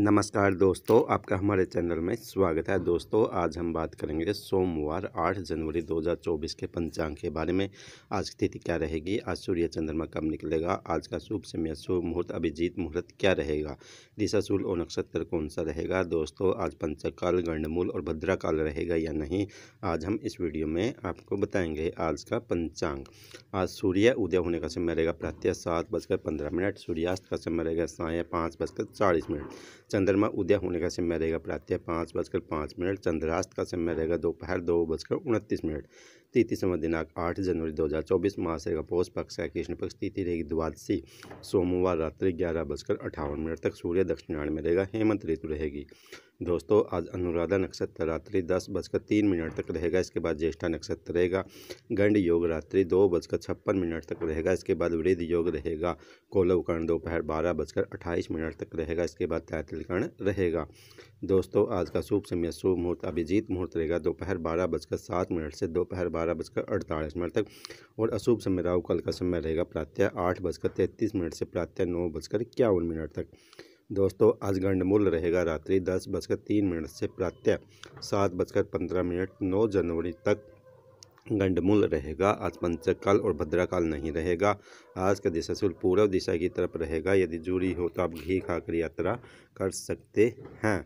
नमस्कार दोस्तों आपका हमारे चैनल में स्वागत है दोस्तों आज हम बात करेंगे सोमवार 8 जनवरी 2024 के पंचांग के बारे में आज की तिथि क्या रहेगी आज सूर्य चंद्रमा कब निकलेगा आज का शुभ समय शुभ मुहूर्त अभिजीत मुहूर्त क्या रहेगा दिशाशूल और नक्षत्र कौन सा रहेगा दोस्तों आज पंचकाल गंडमूल और भद्रा काल रहेगा या नहीं आज हम इस वीडियो में आपको बताएंगे आज का पंचांग आज सूर्य उदय होने का समय रहेगा प्रत्यय सात बजकर पंद्रह मिनट सूर्यास्त का समय रहेगा साय पाँच बजकर चालीस मिनट चंद्रमा उदय होने का समय रहेगा प्रातः पाँच बजकर पाँच मिनट चंद्रास्त का समय रहेगा दोपहर दो बजकर उनतीस मिनट तिथि समय दिनांक आठ जनवरी 2024 महाशय का पौष पक्ष का कृष्ण पक्ष तिथि रहेगी द्वादशी सोमवार रात्रि ग्यारह बजकर अठावन मिनट तक सूर्य दक्षिणायण में रहेगा हेमंत ऋतु रहेगी दोस्तों आज अनुराधा नक्षत्र रात्रि दस बजकर तीन मिनट तक रहेगा इसके बाद ज्येष्ठा नक्षत्र रहेगा गंड योग रात्रि दो बजकर छप्पन मिनट तक रहेगा इसके बाद वृद्ध योग रहेगा कोलवकर्ण दोपहर बारह बजकर अट्ठाईस मिनट तक रहेगा इसके बाद तैतलकर्ण रहेगा दोस्तों आज का शुभ समय शुभ मुहूर्त अभिजीत मुहूर्त रहेगा दोपहर बारह बजकर सात मिनट से दोपहर बारह बजकर अड़तालीस मिनट तक और अशुभ समय राहु काल का समय रहेगा प्रातः आठ बजकर तैंतीस मिनट से प्रातः नौ बजकर इक्यावन मिनट तक दोस्तों आज गंडमूल रहेगा रात्रि दस बजकर तीन मिनट से प्रातः सात बजकर पंद्रह मिनट नौ जनवरी तक गंडमूल रहेगा आज पंचकाल और भद्राकाल नहीं रहेगा आज का दिशा सूर्य पूर्व दिशा की तरफ रहेगा यदि जूरी हो तो आप घी खाकर यात्रा कर सकते हैं